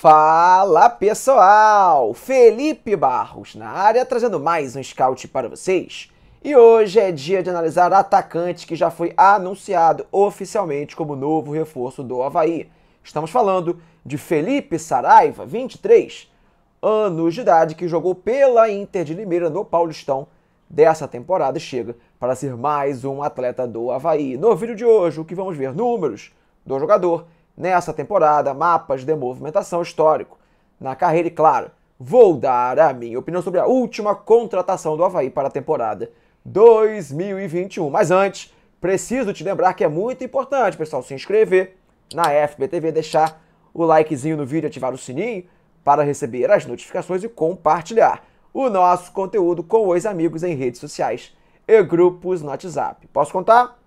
Fala pessoal! Felipe Barros na área trazendo mais um scout para vocês. E hoje é dia de analisar atacante que já foi anunciado oficialmente como novo reforço do Havaí. Estamos falando de Felipe Saraiva, 23 anos de idade, que jogou pela Inter de Limeira no Paulistão dessa temporada e chega para ser mais um atleta do Havaí. No vídeo de hoje, o que vamos ver? Números do jogador nessa temporada, mapas de movimentação histórico. Na carreira, e claro, vou dar a minha opinião sobre a última contratação do Havaí para a temporada 2021. Mas antes, preciso te lembrar que é muito importante, pessoal, se inscrever na FBTV, deixar o likezinho no vídeo, ativar o sininho para receber as notificações e compartilhar o nosso conteúdo com os amigos em redes sociais e grupos no WhatsApp. Posso contar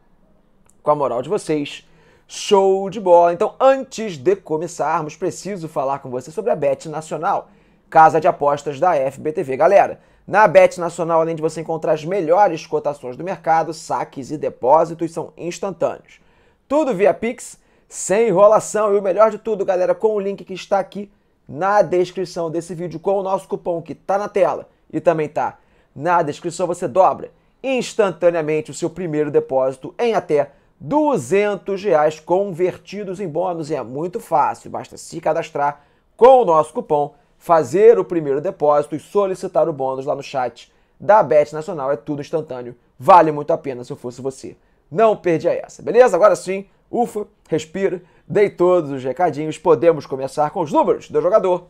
com a moral de vocês? Show de bola! Então, antes de começarmos, preciso falar com você sobre a Bet Nacional, casa de apostas da FBTV. Galera, na Bet Nacional, além de você encontrar as melhores cotações do mercado, saques e depósitos são instantâneos. Tudo via Pix, sem enrolação e o melhor de tudo, galera, com o link que está aqui na descrição desse vídeo, com o nosso cupom que está na tela e também está na descrição, você dobra instantaneamente o seu primeiro depósito em até 200 reais convertidos em bônus. E é muito fácil, basta se cadastrar com o nosso cupom, fazer o primeiro depósito e solicitar o bônus lá no chat da Bet Nacional. É tudo instantâneo, vale muito a pena se eu fosse você. Não perdia essa, beleza? Agora sim, ufa, respira, dei todos os recadinhos, podemos começar com os números do jogador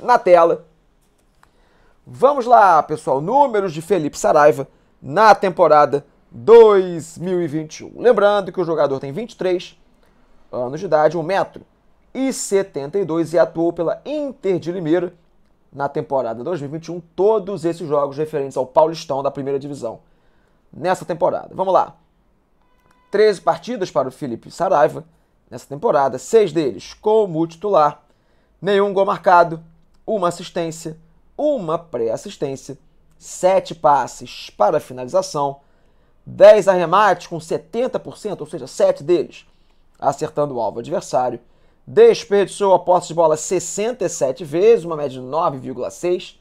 na tela. Vamos lá, pessoal, números de Felipe Saraiva na temporada 2021. Lembrando que o jogador tem 23 anos de idade, 1,72m e atuou pela Inter de Limeira na temporada 2021, todos esses jogos referentes ao Paulistão da primeira divisão nessa temporada. Vamos lá. 13 partidas para o Felipe Saraiva nessa temporada, seis deles como titular, nenhum gol marcado, uma assistência, uma pré-assistência, sete passes para finalização, 10 arremates com 70%, ou seja, 7 deles acertando o alvo adversário. Desperdiçou a posse de bola 67 vezes, uma média de 9,6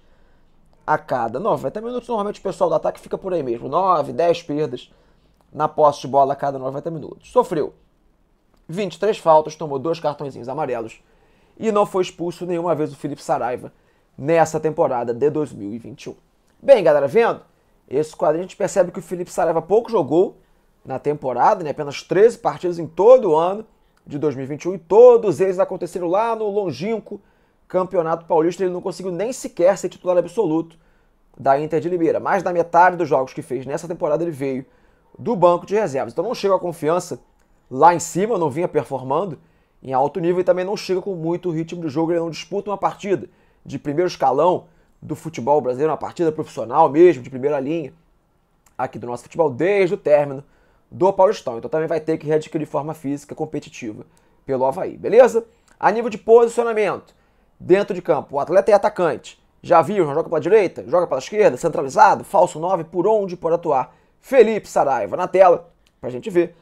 a cada 90 minutos. Normalmente o pessoal do ataque fica por aí mesmo, 9, 10 perdas na posse de bola a cada 90 minutos. Sofreu 23 faltas, tomou dois cartõezinhos amarelos e não foi expulso nenhuma vez o Felipe Saraiva nessa temporada de 2021. Bem, galera, vendo? Esse quadrinho a gente percebe que o Felipe Saraiva pouco jogou na temporada, né? apenas 13 partidas em todo o ano de 2021 e todos eles aconteceram lá no longínquo Campeonato Paulista. Ele não conseguiu nem sequer ser titular absoluto da Inter de Limeira. Mais da metade dos jogos que fez nessa temporada ele veio do banco de reservas. Então não chega a confiança lá em cima, não vinha performando em alto nível e também não chega com muito ritmo de jogo, ele não disputa uma partida de primeiro escalão do futebol brasileiro, uma partida profissional mesmo, de primeira linha, aqui do nosso futebol, desde o término do Paulistão. Então também vai ter que readquirir forma física competitiva pelo Havaí, beleza? A nível de posicionamento, dentro de campo, o atleta é atacante. Já viu, joga para a direita, joga para a esquerda, centralizado, falso 9, por onde pode atuar. Felipe Saraiva na tela, para a gente ver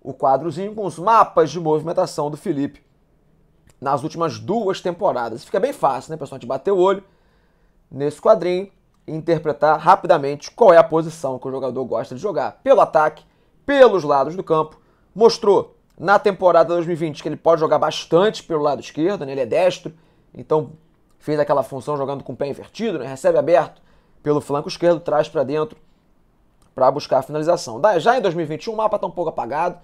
o quadrozinho com os mapas de movimentação do Felipe nas últimas duas temporadas. Fica bem fácil, né, pessoal? A gente bater o olho, nesse quadrinho e interpretar rapidamente qual é a posição que o jogador gosta de jogar, pelo ataque, pelos lados do campo. Mostrou na temporada 2020 que ele pode jogar bastante pelo lado esquerdo, né? ele é destro, então fez aquela função jogando com o pé invertido, né? recebe aberto pelo flanco esquerdo, traz para dentro para buscar a finalização. Já em 2021 o mapa está um pouco apagado,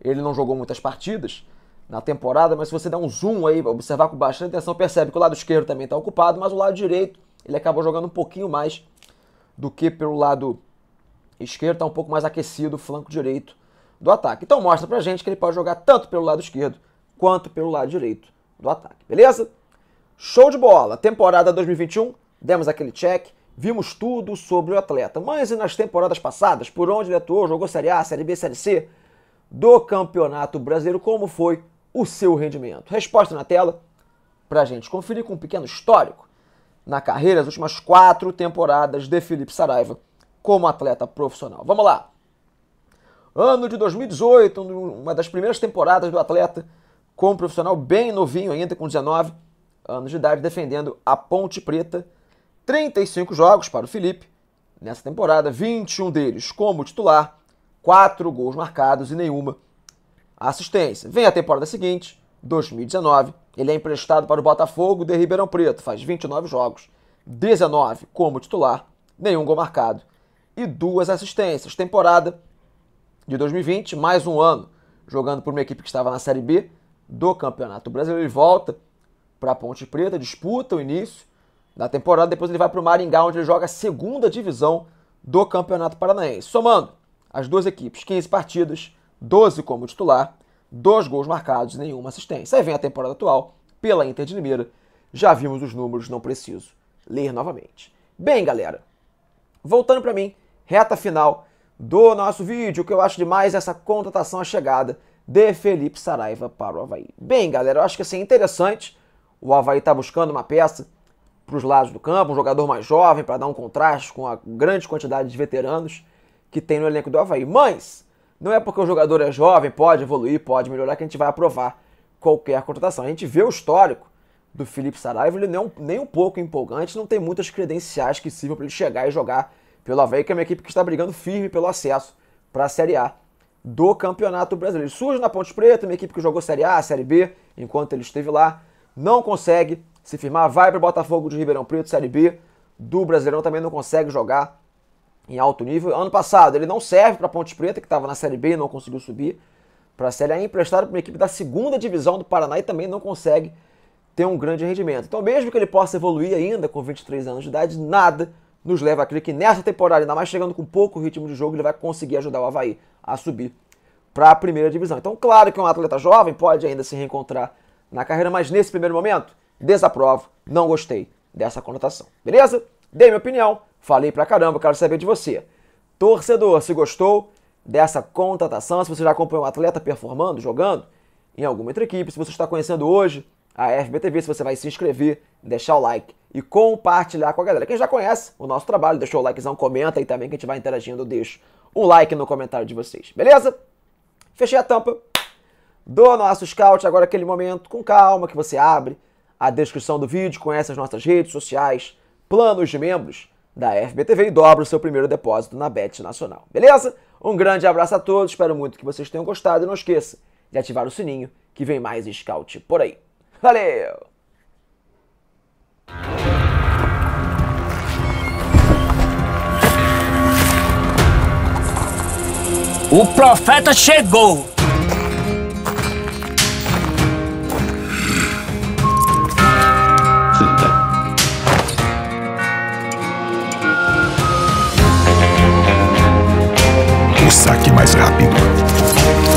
ele não jogou muitas partidas na temporada, mas se você der um zoom aí, observar com bastante atenção, percebe que o lado esquerdo também está ocupado, mas o lado direito ele acabou jogando um pouquinho mais do que pelo lado esquerdo, está um pouco mais aquecido o flanco direito do ataque. Então mostra pra gente que ele pode jogar tanto pelo lado esquerdo quanto pelo lado direito do ataque, beleza? Show de bola! Temporada 2021, demos aquele check, vimos tudo sobre o atleta. Mas e nas temporadas passadas, por onde ele atuou, jogou Série A, Série B, Série C do Campeonato Brasileiro, como foi o seu rendimento? Resposta na tela pra gente conferir com um pequeno histórico na carreira, as últimas quatro temporadas de Felipe Saraiva como atleta profissional. Vamos lá! Ano de 2018, uma das primeiras temporadas do atleta como profissional, bem novinho ainda, com 19 anos de idade, defendendo a Ponte Preta. 35 jogos para o Felipe nessa temporada, 21 deles como titular, 4 gols marcados e nenhuma assistência. Vem a temporada seguinte, 2019. Ele é emprestado para o Botafogo de Ribeirão Preto, faz 29 jogos, 19 como titular, nenhum gol marcado e duas assistências. Temporada de 2020, mais um ano jogando por uma equipe que estava na Série B do Campeonato Brasileiro. Ele volta para a Ponte Preta, disputa o início da temporada, depois ele vai para o Maringá, onde ele joga a segunda divisão do Campeonato Paranaense. Somando as duas equipes, 15 partidas, 12 como titular dois gols marcados e nenhuma assistência. Aí vem a temporada atual, pela Inter de Limeira, já vimos os números, não preciso ler novamente. Bem, galera, voltando para mim, reta final do nosso vídeo, o que eu acho demais é essa contratação à chegada de Felipe Saraiva para o Havaí. Bem, galera, eu acho que assim, é interessante, o Havaí está buscando uma peça para os lados do campo, um jogador mais jovem, para dar um contraste com a grande quantidade de veteranos que tem no elenco do Havaí. Mas, não é porque o jogador é jovem, pode evoluir, pode melhorar, que a gente vai aprovar qualquer contratação. A gente vê o histórico do Felipe Saraiva, ele não é nem um pouco empolgante, não tem muitas credenciais que sirvam para ele chegar e jogar pelo Havaí, que é uma equipe que está brigando firme pelo acesso para a Série A do Campeonato Brasileiro. Ele surge na Ponte Preta, uma equipe que jogou Série A, Série B, enquanto ele esteve lá, não consegue se firmar, vai para o Botafogo de Ribeirão Preto, Série B, do Brasileirão também não consegue jogar em alto nível. Ano passado ele não serve para Ponte Preta, que estava na Série B e não conseguiu subir para a Série A, é emprestado para uma equipe da segunda divisão do Paraná e também não consegue ter um grande rendimento. Então, mesmo que ele possa evoluir ainda com 23 anos de idade, nada nos leva a crer que nessa temporada, ainda mais chegando com pouco ritmo de jogo, ele vai conseguir ajudar o Havaí a subir para a primeira divisão. Então, claro que um atleta jovem pode ainda se reencontrar na carreira, mas nesse primeiro momento, desaprovo, não gostei dessa conotação. Beleza? Dei minha opinião. Falei pra caramba, quero saber de você. Torcedor, se gostou dessa contratação, se você já acompanhou um atleta performando, jogando em alguma outra equipe, se você está conhecendo hoje a FBTV, se você vai se inscrever, deixar o like e compartilhar com a galera. Quem já conhece o nosso trabalho, deixou o likezão, comenta aí também quem estiver interagindo, eu deixo um like no comentário de vocês, beleza? Fechei a tampa do nosso scout, agora aquele momento com calma que você abre a descrição do vídeo, conhece as nossas redes sociais, planos de membros da FBTV e dobra o seu primeiro depósito na Bet Nacional. Beleza? Um grande abraço a todos, espero muito que vocês tenham gostado e não esqueça de ativar o sininho que vem mais scout por aí. Valeu! O profeta chegou! saque mais rápido.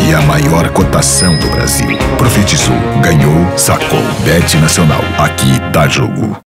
E a maior cotação do Brasil. Profetizou, ganhou, sacou. Bet Nacional. Aqui tá jogo.